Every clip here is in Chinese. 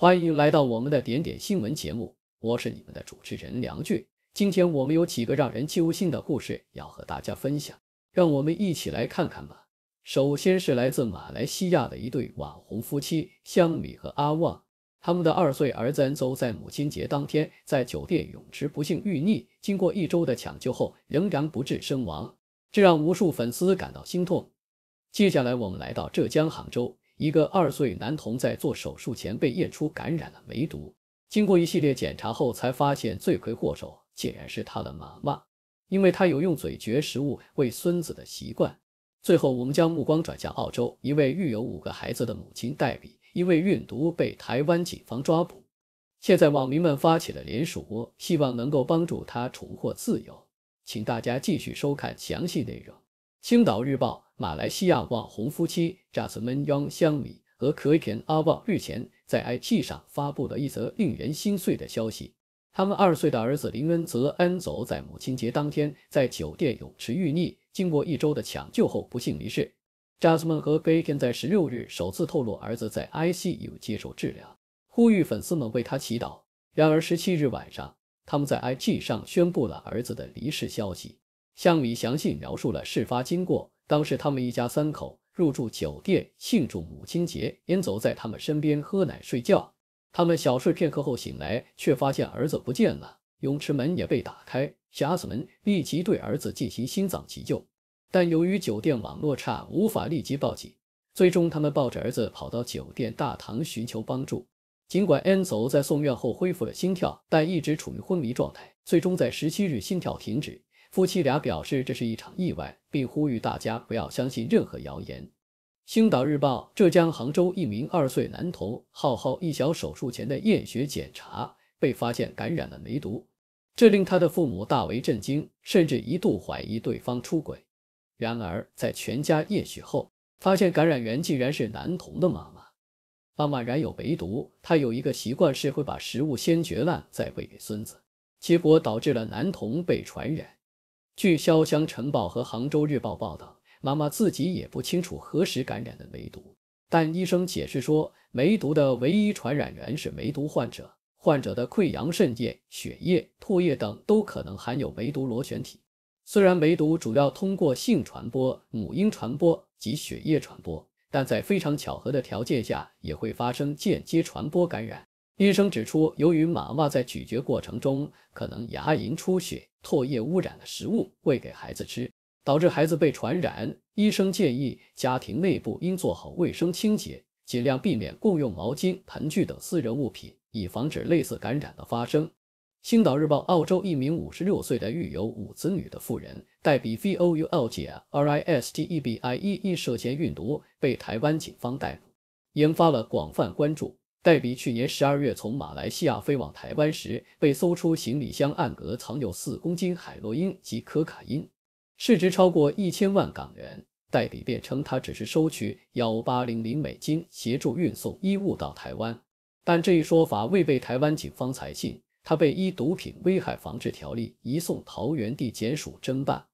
欢迎来到我们的点点新闻节目，我是你们的主持人梁俊。今天我们有几个让人揪心的故事要和大家分享，让我们一起来看看吧。首先是来自马来西亚的一对网红夫妻香米和阿旺，他们的二岁儿子恩邹在母亲节当天在酒店泳池不幸遇溺，经过一周的抢救后仍然不治身亡，这让无数粉丝感到心痛。接下来我们来到浙江杭州。一个二岁男童在做手术前被验出感染了梅毒，经过一系列检查后才发现罪魁祸首竟然是他的妈妈，因为他有用嘴嚼食物喂孙子的习惯。最后，我们将目光转向澳洲，一位育有五个孩子的母亲黛比，因为运毒被台湾警方抓捕。现在，网民们发起了联署，希望能够帮助他重获自由。请大家继续收看详细内容。青岛日报：马来西亚网红夫妻 Jasmine Young 香米和 Kevin 阿旺日前在 IG 上发布了一则令人心碎的消息。他们二岁的儿子林恩泽 a n z o 在母亲节当天在酒店泳池遇溺，经过一周的抢救后不幸离世。Jasmine 和 k e v n 在16日首次透露儿子在 ICU 接受治疗，呼吁粉丝们为他祈祷。然而17日晚上，他们在 IG 上宣布了儿子的离世消息。向里详细描述了事发经过。当时他们一家三口入住酒店庆祝母亲节，Enzo 在他们身边喝奶睡觉。他们小睡片刻后醒来，却发现儿子不见了，泳池门也被打开。匣子们立即对儿子进行心脏急救，但由于酒店网络差，无法立即报警。最终，他们抱着儿子跑到酒店大堂寻求帮助。尽管 Enzo 在送院后恢复了心跳，但一直处于昏迷状态，最终在十七日心跳停止。夫妻俩表示，这是一场意外，并呼吁大家不要相信任何谣言。《星岛日报》：浙江杭州一名二岁男童浩浩，一小手术前的验血检查被发现感染了梅毒，这令他的父母大为震惊，甚至一度怀疑对方出轨。然而，在全家验血后，发现感染源竟然是男童的妈妈。妈妈染有梅毒，他有一个习惯是会把食物先嚼烂再喂给孙子，结果导致了男童被传染。据《潇湘晨报》和《杭州日报》报道，妈妈自己也不清楚何时感染的梅毒，但医生解释说，梅毒的唯一传染源是梅毒患者，患者的溃疡渗液、血液、唾液等都可能含有梅毒螺旋体。虽然梅毒主要通过性传播、母婴传播及血液传播，但在非常巧合的条件下，也会发生间接传播感染。医生指出，由于妈妈在咀嚼过程中可能牙龈出血，唾液污染了食物喂给孩子吃，导致孩子被传染。医生建议家庭内部应做好卫生清洁，尽量避免共用毛巾、盆具等私人物品，以防止类似感染的发生。《星岛日报》：澳洲一名五十六岁的育有五子女的妇人代笔 v o u l 姐 r i s t e b e i e 涉嫌运毒被台湾警方逮捕，引发了广泛关注。黛比去年十二月从马来西亚飞往台湾时，被搜出行李箱暗格藏有四公斤海洛因及可卡因，市值超过一千万港元。黛比辩称她只是收取幺八零零美金协助运送衣物到台湾，但这一说法未被台湾警方采信，他被依毒品危害防治条例移送桃园地检署侦办。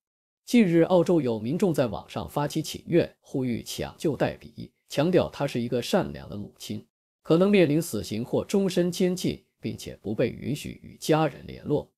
近日，澳洲有民众在网上发起请愿，呼吁抢救黛比，强调她是一个善良的母亲。可能面临死刑或终身监禁，并且不被允许与家人联络。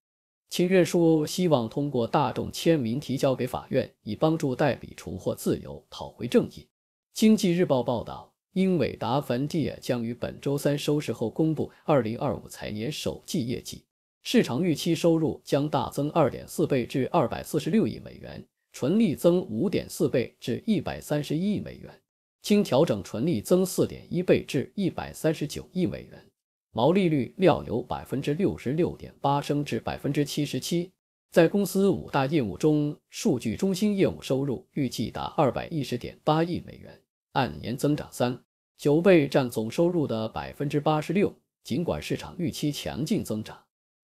秦愿书希望通过大众签名提交给法院，以帮助戴比重获自由，讨回正义。经济日报报道，英伟达、凡特将于本周三收市后公布2025财年首季业绩，市场预期收入将大增2.4倍至246亿美元，纯利增5.4倍至131亿美元。经调整，纯利增四点一倍至一百三十九亿美元，毛利率料由百分之六十六点八升至百分之七十七。在公司五大业务中，数据中心业务收入预计达二百一十点八亿美元，按年增长三九倍，占总收入的百分之八十六。尽管市场预期强劲增长，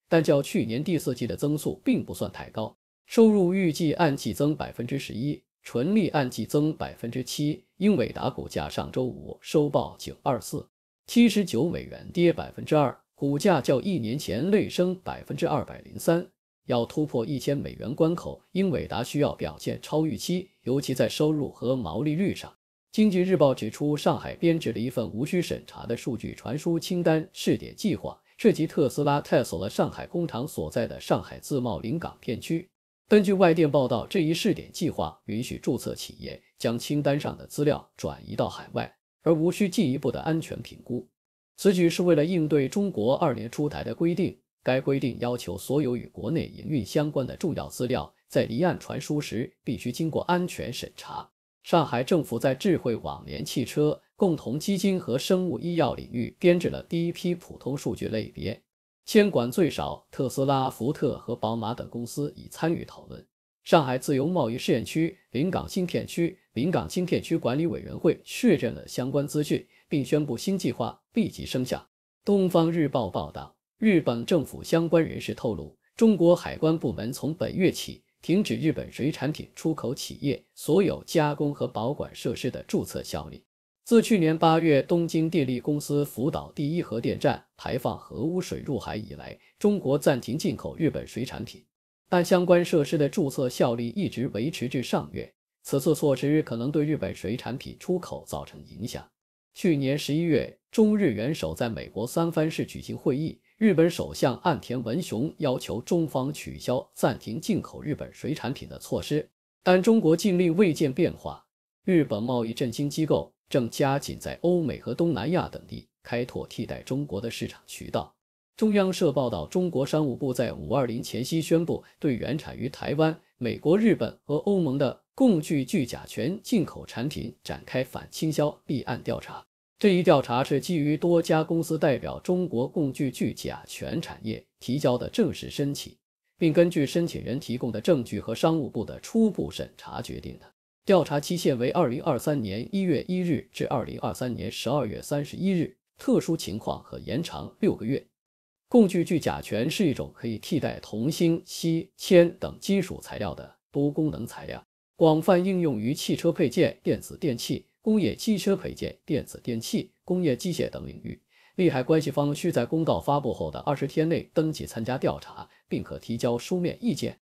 但较去年第四季的增速并不算太高。收入预计按季增百分之十一。纯利按季增百分之七，英伟达股价上周五收报九二四七十九美元，跌百分之二，股价较一年前累升百分之二百零三。要突破一千美元关口，英伟达需要表现超预期，尤其在收入和毛利率上。经济日报指出，上海编制了一份无需审查的数据传输清单试点计划，涉及特斯拉探索了上海工厂所在的上海自贸临港片区。根据外电报道，这一试点计划允许注册企业将清单上的资料转移到海外，而无需进一步的安全评估。此举是为了应对中国二年出台的规定，该规定要求所有与国内营运相关的重要资料在离岸传输时必须经过安全审查。上海政府在智慧网联汽车、共同基金和生物医药领域编制了第一批普通数据类别。监管最少，特斯拉、福特和宝马等公司已参与讨论。上海自由贸易试验区临港新片区临港新片区管理委员会确认了相关资讯，并宣布新计划立即生效。东方日报报道，日本政府相关人士透露，中国海关部门从本月起停止日本水产品出口企业所有加工和保管设施的注册效力。自去年八月东京电力公司福岛第一核电站排放核污水入海以来，中国暂停进口日本水产品，但相关设施的注册效力一直维持至上月。此次措施可能对日本水产品出口造成影响。去年十一月，中日元首在美国三藩市举行会议，日本首相岸田文雄要求中方取消暂停进口日本水产品的措施，但中国禁令未见变化。日本贸易振兴机构。正加紧在欧美和东南亚等地开拓替代中国的市场渠道。中央社报道，中国商务部在五二零前夕宣布，对原产于台湾、美国、日本和欧盟的共聚聚甲醛进口产品展开反倾销立案调查。这一调查是基于多家公司代表中国共聚聚甲醛产业提交的正式申请，并根据申请人提供的证据和商务部的初步审查决定的。调查期限为二零二三年一月一日至二零二三年十二月三十一日，特殊情况可延长六个月。共聚聚甲醛是一种可以替代铜、锌、锡、铅等金属材料的多功能材料，广泛应用于汽车配件、电子电器、工业机车配件、电子电器、工业机械等领域。利害关系方需在公告发布后的二十天内登记参加调查，并可提交书面意见。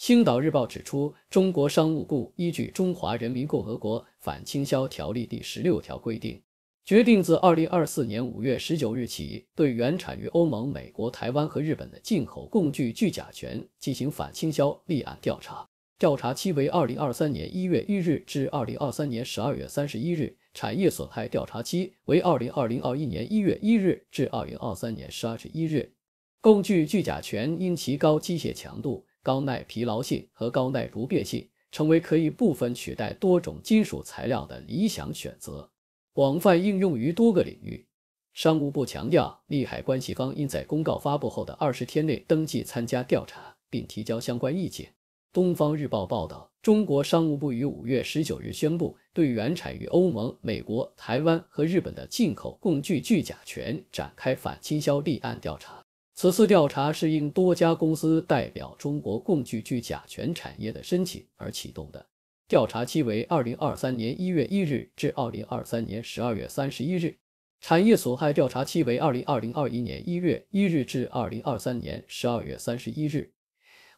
《星岛日报》指出，中国商务部依据《中华人民共和国反倾销条例》第十六条规定，决定自二零二四年五月十九日起，对原产于欧盟、美国、台湾和日本的进口共聚聚甲醛进行反倾销立案调查，调查期为二零二三年一月一日至二零二三年十二月三十一日，产业损害调查期为二零二零二一年一月一日至二零二三年十二月一日。共聚聚甲醛因其高机械强度。高耐疲劳性和高耐不变性成为可以部分取代多种金属材料的理想选择，广泛应用于多个领域。商务部强调，利害关系方应在公告发布后的二十天内登记参加调查，并提交相关意见。东方日报报道，中国商务部于五月十九日宣布，对原产于欧盟、美国、台湾和日本的进口共聚聚甲醛展开反倾销立案调查。此次调查是应多家公司代表中国共聚聚甲醛产业的申请而启动的。调查期为二零二三年一月一日至二零二三年十二月三十一日。产业损害调查期为二零二零二一年一月一日至二零二三年十二月三十一日。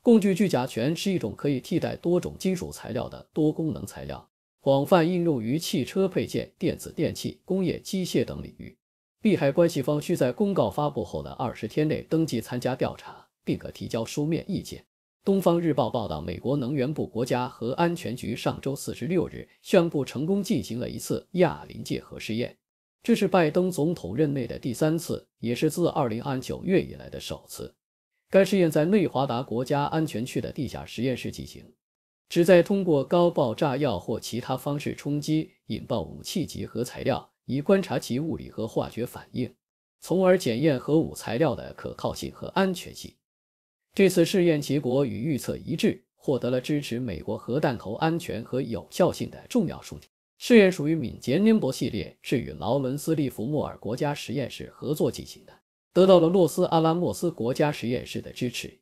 共聚聚甲醛是一种可以替代多种金属材料的多功能材料，广泛应用于汽车配件、电子电器、工业机械等领域。利害关系方需在公告发布后的二十天内登记参加调查，并可提交书面意见。东方日报报道，美国能源部国家核安全局上周四十六日宣布成功进行了一次亚临界核试验，这是拜登总统任内的第三次，也是自二零二九月以来的首次。该试验在内华达国家安全区的地下实验室进行，旨在通过高爆炸药或其他方式冲击引爆武器级核材料。以观察其物理和化学反应，从而检验核武材料的可靠性和安全性。这次试验结果与预测一致，获得了支持美国核弹头安全和有效性的重要数据。试验属于敏捷宁波系列，是与劳伦斯利弗莫尔国家实验室合作进行的，得到了洛斯阿拉莫斯国家实验室的支持。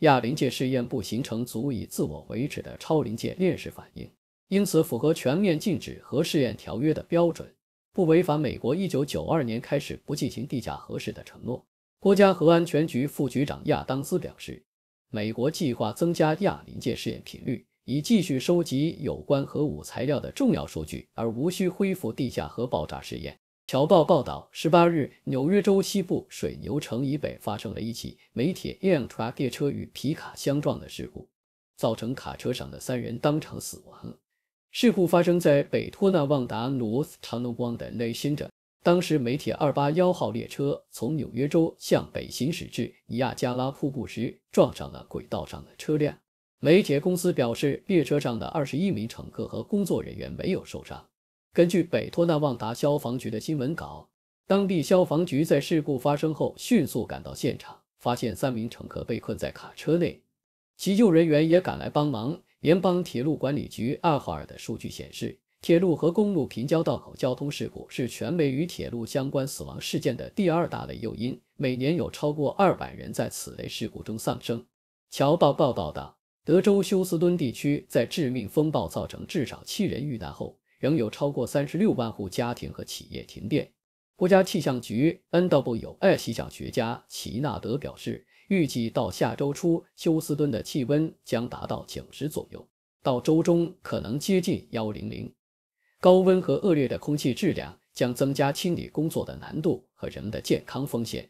亚临界试验不形成足以自我维持的超临界链式反应。因此，符合全面禁止核试验条约的标准，不违反美国一九九二年开始不进行地下核试的承诺。国家核安全局副局长亚当斯表示，美国计划增加亚临界试验频率，以继续收集有关核武材料的重要数据，而无需恢复地下核爆炸试验。《侨报》报道，十八日，纽约州西部水牛城以北发生了一起美铁 Amtrak 列车与皮卡相撞的事故，造成卡车上的三人当场死亡。事故发生在北托纳旺达罗斯长隆 n 路的内辛镇。当时，美铁281号列车从纽约州向北行驶至尼亚加拉瀑布时，撞上了轨道上的车辆。美铁公司表示，列车上的21名乘客和工作人员没有受伤。根据北托纳旺达消防局的新闻稿，当地消防局在事故发生后迅速赶到现场，发现三名乘客被困在卡车内，急救人员也赶来帮忙。联邦铁路管理局二号二的数据显示，铁路和公路平交道口交通事故是全美与铁路相关死亡事件的第二大类诱因，每年有超过200人在此类事故中丧生。侨报报道，道，德州休斯敦地区在致命风暴造成至少七人遇难后，仍有超过36万户家庭和企业停电。国家气象局 NWO 气象学家齐纳德表示。预计到下周初，休斯敦的气温将达到90左右，到周中可能接近100。高温和恶劣的空气质量将增加清理工作的难度和人们的健康风险。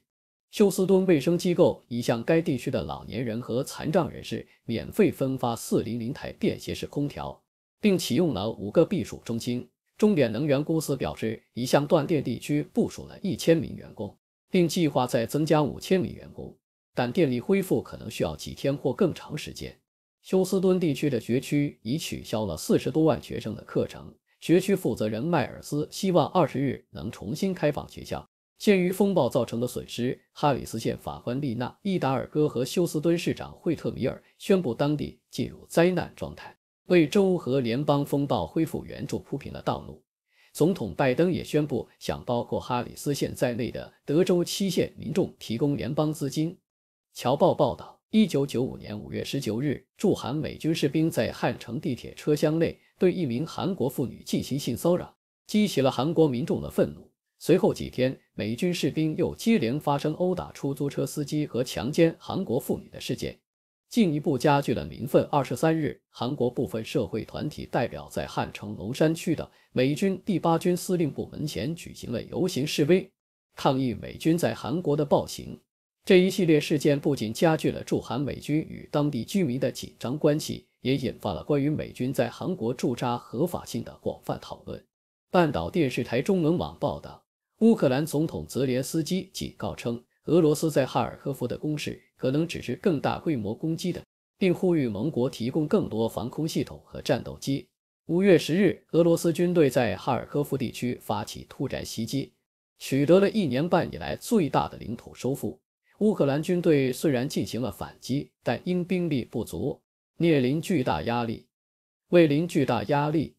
休斯敦卫生机构已向该地区的老年人和残障人士免费分发400台便携式空调，并启用了五个避暑中心。终点能源公司表示，已向断电地区部署了一千名员工，并计划再增加五千名员工。但电力恢复可能需要几天或更长时间。休斯敦地区的学区已取消了四十多万学生的课程。学区负责人迈尔斯希望二十日能重新开放学校。鉴于风暴造成的损失，哈里斯县法官丽娜·伊达尔戈和休斯敦市长惠特米尔宣布当地进入灾难状态，为州和联邦风暴恢复援助铺平了道路。总统拜登也宣布，向包括哈里斯县在内的德州七县民众提供联邦资金。《侨报》报道，一九九五年五月十九日，驻韩美军士兵在汉城地铁车厢内对一名韩国妇女进行性骚扰，激起了韩国民众的愤怒。随后几天，美军士兵又接连发生殴打出租车司机和强奸韩国妇女的事件，进一步加剧了民愤。二十三日，韩国部分社会团体代表在汉城龙山区的美军第八军司令部门前举行了游行示威，抗议美军在韩国的暴行。这一系列事件不仅加剧了驻韩美军与当地居民的紧张关系，也引发了关于美军在韩国驻扎合法性的广泛讨论。半岛电视台中文网报道，乌克兰总统泽连斯基警告称，俄罗斯在哈尔科夫的攻势可能只是更大规模攻击的，并呼吁盟国提供更多防空系统和战斗机。五月十日，俄罗斯军队在哈尔科夫地区发起突然袭击，取得了一年半以来最大的领土收复。乌克兰军队虽然进行了反击，但因兵力不足，面临巨大压力。面临巨大压力。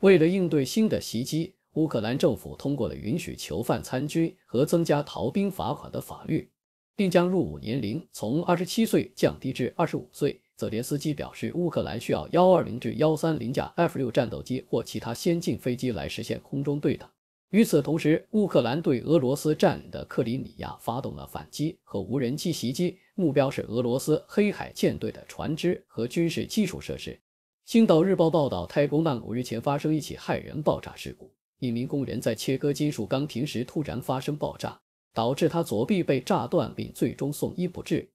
为了应对新的袭击，乌克兰政府通过了允许囚犯参军和增加逃兵罚款的法律，并将入伍年龄从二十七岁降低至二十五岁。泽连斯基表示，乌克兰需要幺二零至幺三零架 F 六战斗机或其他先进飞机来实现空中对等。与此同时，乌克兰对俄罗斯占领的克里米亚发动了反击和无人机袭击，目标是俄罗斯黑海舰队的船只和军事基础设施。《星岛日报》报道，太空曼五日前发生一起骇人爆炸事故，一名工人在切割金属钢瓶时突然发生爆炸，导致他左臂被炸断，并最终送医不治。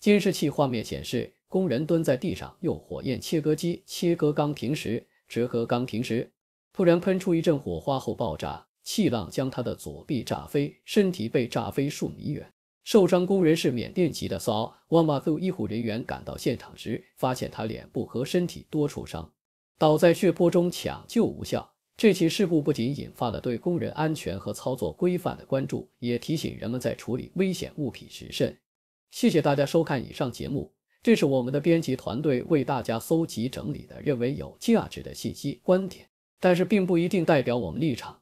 监视器画面显示，工人蹲在地上用火焰切割机切割钢瓶时，折割钢瓶时突然喷出一阵火花后爆炸。气浪将他的左臂炸飞，身体被炸飞数米远。受伤工人是缅甸籍的，骚，万马苏。医护人员赶到现场时，发现他脸部和身体多处伤，倒在血泊中，抢救无效。这起事故不仅引发了对工人安全和操作规范的关注，也提醒人们在处理危险物品时慎。谢谢大家收看以上节目，这是我们的编辑团队为大家搜集整理的，认为有价值的信息观点，但是并不一定代表我们立场。